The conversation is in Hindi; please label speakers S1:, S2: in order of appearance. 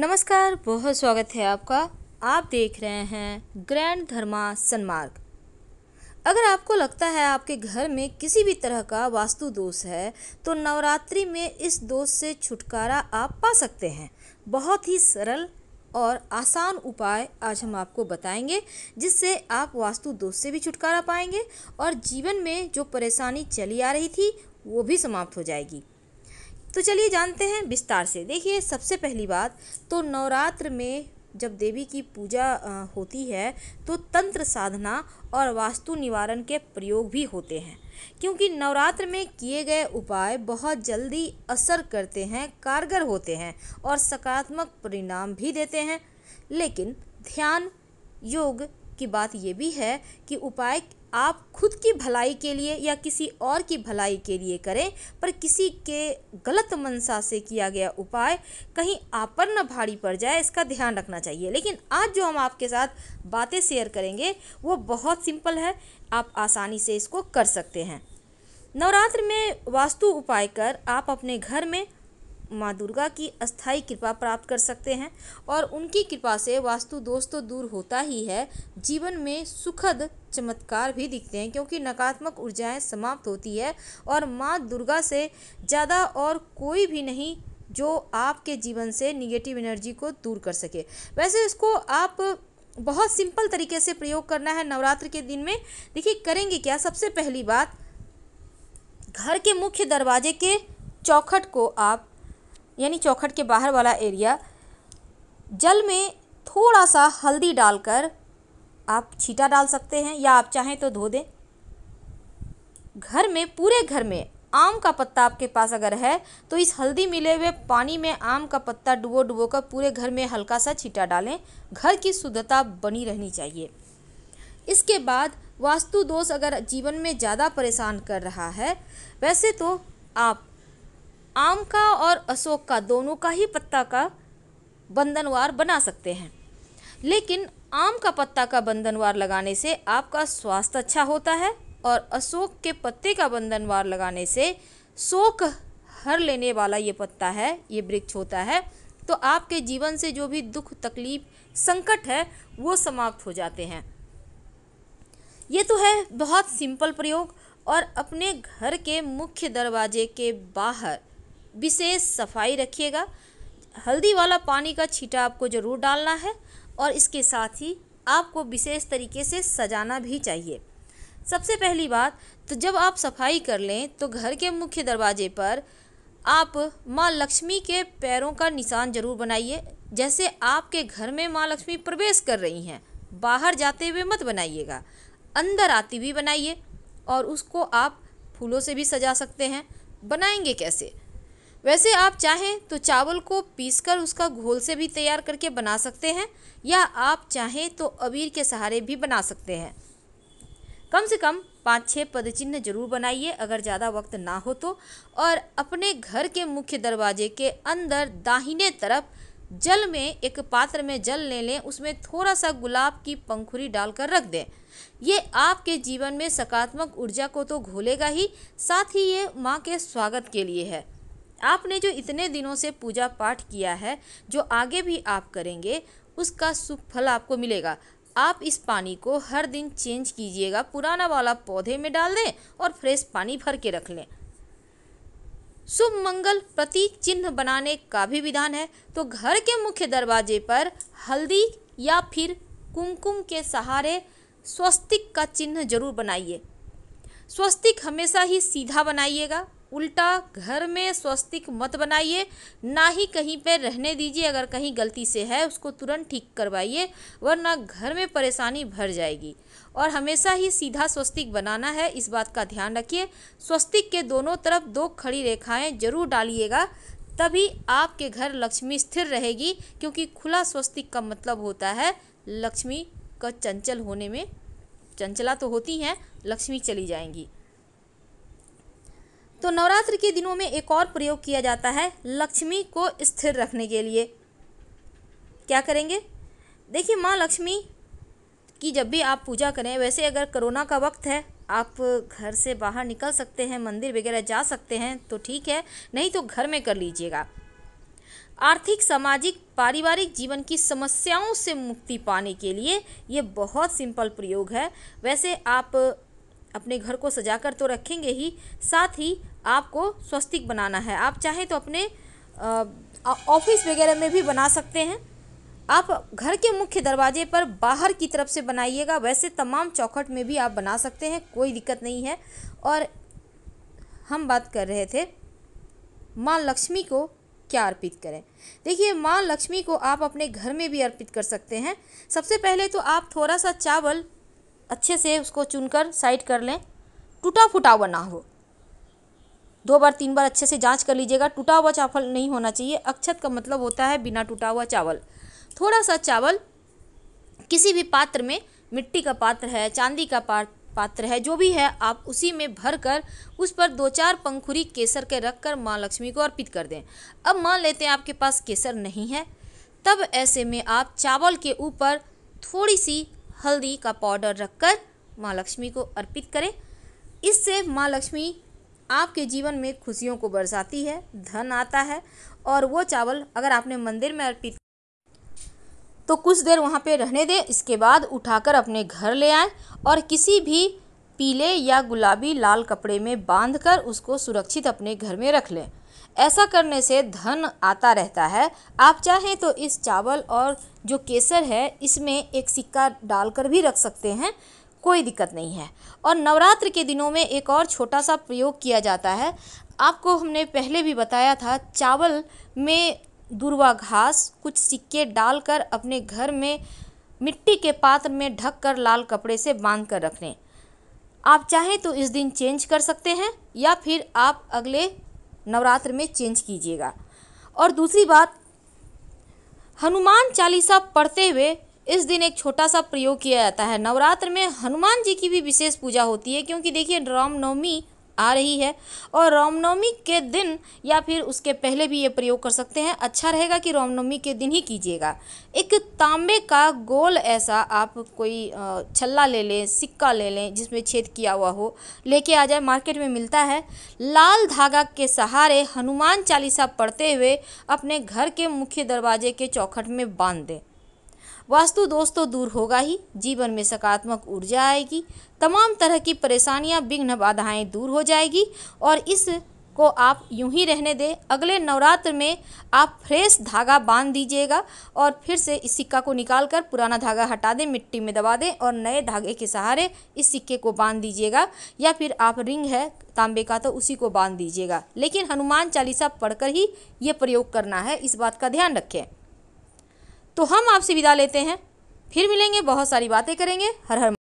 S1: नमस्कार बहुत स्वागत है आपका आप देख रहे हैं ग्रैंड धर्मा सन्मार्ग अगर आपको लगता है आपके घर में किसी भी तरह का वास्तु दोष है तो नवरात्रि में इस दोष से छुटकारा आप पा सकते हैं बहुत ही सरल और आसान उपाय आज हम आपको बताएंगे जिससे आप वास्तु दोष से भी छुटकारा पाएंगे और जीवन में जो परेशानी चली आ रही थी वो भी समाप्त हो जाएगी तो चलिए जानते हैं विस्तार से देखिए सबसे पहली बात तो नवरात्र में जब देवी की पूजा होती है तो तंत्र साधना और वास्तु निवारण के प्रयोग भी होते हैं क्योंकि नवरात्र में किए गए उपाय बहुत जल्दी असर करते हैं कारगर होते हैं और सकारात्मक परिणाम भी देते हैं लेकिन ध्यान योग की बात यह भी है कि उपाय आप खुद की भलाई के लिए या किसी और की भलाई के लिए करें पर किसी के गलत मनसा से किया गया उपाय कहीं आप पर न भारी पड़ जाए इसका ध्यान रखना चाहिए लेकिन आज जो हम आपके साथ बातें शेयर करेंगे वो बहुत सिंपल है आप आसानी से इसको कर सकते हैं नवरात्र में वास्तु उपाय कर आप अपने घर में माँ दुर्गा की अस्थाई कृपा प्राप्त कर सकते हैं और उनकी कृपा से वास्तु दोष तो दूर होता ही है जीवन में सुखद चमत्कार भी दिखते हैं क्योंकि नकारात्मक ऊर्जाएं समाप्त होती है और माँ दुर्गा से ज़्यादा और कोई भी नहीं जो आपके जीवन से निगेटिव एनर्जी को दूर कर सके वैसे इसको आप बहुत सिंपल तरीके से प्रयोग करना है नवरात्र के दिन में देखिए करेंगे क्या सबसे पहली बात घर के मुख्य दरवाजे के चौखट को आप यानी चौखट के बाहर वाला एरिया जल में थोड़ा सा हल्दी डालकर आप छीटा डाल सकते हैं या आप चाहें तो धो दें घर में पूरे घर में आम का पत्ता आपके पास अगर है तो इस हल्दी मिले हुए पानी में आम का पत्ता डुबो डुबो कर पूरे घर में हल्का सा छीटा डालें घर की शुद्धता बनी रहनी चाहिए इसके बाद वास्तु दोष अगर जीवन में ज़्यादा परेशान कर रहा है वैसे तो आप आम का और अशोक का दोनों का ही पत्ता का बंधनवार बना सकते हैं लेकिन आम का पत्ता का बंधनवार लगाने से आपका स्वास्थ्य अच्छा होता है और अशोक के पत्ते का बंधनवार लगाने से शोक हर लेने वाला ये पत्ता है ये वृक्ष होता है तो आपके जीवन से जो भी दुख तकलीफ संकट है वो समाप्त हो जाते हैं ये तो है बहुत सिंपल प्रयोग और अपने घर के मुख्य दरवाजे के बाहर विशेष सफाई रखिएगा हल्दी वाला पानी का छीटा आपको ज़रूर डालना है और इसके साथ ही आपको विशेष तरीके से सजाना भी चाहिए सबसे पहली बात तो जब आप सफाई कर लें तो घर के मुख्य दरवाजे पर आप माँ लक्ष्मी के पैरों का निशान ज़रूर बनाइए जैसे आपके घर में माँ लक्ष्मी प्रवेश कर रही हैं बाहर जाते हुए मत बनाइएगा अंदर आती भी बनाइए और उसको आप फूलों से भी सजा सकते हैं बनाएंगे कैसे वैसे आप चाहें तो चावल को पीसकर उसका घोल से भी तैयार करके बना सकते हैं या आप चाहें तो अबीर के सहारे भी बना सकते हैं कम से कम पाँच छः पदचिन्ह जरूर बनाइए अगर ज़्यादा वक्त ना हो तो और अपने घर के मुख्य दरवाजे के अंदर दाहिने तरफ जल में एक पात्र में जल ले लें उसमें थोड़ा सा गुलाब की पंखुरी डालकर रख दें ये आपके जीवन में सकारात्मक ऊर्जा को तो घोलेगा ही साथ ही ये माँ के स्वागत के लिए है आपने जो इतने दिनों से पूजा पाठ किया है जो आगे भी आप करेंगे उसका सुफल आपको मिलेगा आप इस पानी को हर दिन चेंज कीजिएगा पुराना वाला पौधे में डाल दें और फ्रेश पानी भर के रख लें शुभ मंगल प्रतीक चिन्ह बनाने का भी विधान है तो घर के मुख्य दरवाजे पर हल्दी या फिर कुमकुम के सहारे स्वस्तिक का चिन्ह जरूर बनाइए स्वस्तिक हमेशा ही सीधा बनाइएगा उल्टा घर में स्वस्तिक मत बनाइए ना ही कहीं पर रहने दीजिए अगर कहीं गलती से है उसको तुरंत ठीक करवाइए वरना घर में परेशानी भर जाएगी और हमेशा ही सीधा स्वस्तिक बनाना है इस बात का ध्यान रखिए स्वस्तिक के दोनों तरफ दो खड़ी रेखाएं जरूर डालिएगा तभी आपके घर लक्ष्मी स्थिर रहेगी क्योंकि खुला स्वस्तिक का मतलब होता है लक्ष्मी का चंचल होने में चंचला तो होती हैं लक्ष्मी चली जाएंगी तो नवरात्र के दिनों में एक और प्रयोग किया जाता है लक्ष्मी को स्थिर रखने के लिए क्या करेंगे देखिए माँ लक्ष्मी की जब भी आप पूजा करें वैसे अगर कोरोना का वक्त है आप घर से बाहर निकल सकते हैं मंदिर वगैरह जा सकते हैं तो ठीक है नहीं तो घर में कर लीजिएगा आर्थिक सामाजिक पारिवारिक जीवन की समस्याओं से मुक्ति पाने के लिए ये बहुत सिंपल प्रयोग है वैसे आप अपने घर को सजा कर तो रखेंगे ही साथ ही आपको स्वस्तिक बनाना है आप चाहें तो अपने ऑफिस वगैरह में भी बना सकते हैं आप घर के मुख्य दरवाजे पर बाहर की तरफ से बनाइएगा वैसे तमाम चौखट में भी आप बना सकते हैं कोई दिक्कत नहीं है और हम बात कर रहे थे माँ लक्ष्मी को क्या अर्पित करें देखिए माँ लक्ष्मी को आप अपने घर में भी अर्पित कर सकते हैं सबसे पहले तो आप थोड़ा सा चावल अच्छे से उसको चुनकर साइड कर लें टूटा फूटा हुआ ना हो दो बार तीन बार अच्छे से जांच कर लीजिएगा टूटा हुआ चावल नहीं होना चाहिए अक्षत का मतलब होता है बिना टूटा हुआ चावल थोड़ा सा चावल किसी भी पात्र में मिट्टी का पात्र है चांदी का पात्र है जो भी है आप उसी में भर कर उस पर दो चार पंखुरी केसर के रख कर माँ लक्ष्मी को अर्पित कर दें अब मान लेते हैं आपके पास केसर नहीं है तब ऐसे में आप चावल के ऊपर थोड़ी सी हल्दी का पाउडर रखकर माँ लक्ष्मी को अर्पित करें इससे माँ लक्ष्मी आपके जीवन में खुशियों को बरसाती है धन आता है और वो चावल अगर आपने मंदिर में अर्पित तो कुछ देर वहाँ पे रहने दें इसके बाद उठाकर अपने घर ले आएं और किसी भी पीले या गुलाबी लाल कपड़े में बांधकर उसको सुरक्षित अपने घर में रख लें ऐसा करने से धन आता रहता है आप चाहें तो इस चावल और जो केसर है इसमें एक सिक्का डालकर भी रख सकते हैं कोई दिक्कत नहीं है और नवरात्र के दिनों में एक और छोटा सा प्रयोग किया जाता है आपको हमने पहले भी बताया था चावल में दुर्वा घास कुछ सिक्के डालकर अपने घर में मिट्टी के पात्र में ढक कर लाल कपड़े से बांध कर रख लें आप चाहें तो इस दिन चेंज कर सकते हैं या फिर आप अगले नवरात्र में चेंज कीजिएगा और दूसरी बात हनुमान चालीसा पढ़ते हुए इस दिन एक छोटा सा प्रयोग किया जाता है नवरात्र में हनुमान जी की भी विशेष पूजा होती है क्योंकि देखिए रामनवमी आ रही है और रामनवमी के दिन या फिर उसके पहले भी ये प्रयोग कर सकते हैं अच्छा रहेगा कि रामनवमी के दिन ही कीजिएगा एक तांबे का गोल ऐसा आप कोई छल्ला ले लें सिक्का ले लें जिसमें छेद किया हुआ हो लेके आ जाए मार्केट में मिलता है लाल धागा के सहारे हनुमान चालीसा पढ़ते हुए अपने घर के मुख्य दरवाजे के चौखट में बांध दें वास्तु दोष तो दूर होगा ही जीवन में सकारात्मक ऊर्जा आएगी तमाम तरह की परेशानियां विघ्न बाधाएं दूर हो जाएगी और इस को आप यूं ही रहने दें अगले नवरात्र में आप फ्रेश धागा बांध दीजिएगा और फिर से इस सिक्का को निकाल कर पुराना धागा हटा दें मिट्टी में दबा दें और नए धागे के सहारे इस सिक्के को बांध दीजिएगा या फिर आप रिंग है तांबे का तो उसी को बांध दीजिएगा लेकिन हनुमान चालीसा पढ़कर ही ये प्रयोग करना है इस बात का ध्यान रखें तो हम आपसे विदा लेते हैं फिर मिलेंगे बहुत सारी बातें करेंगे हर हर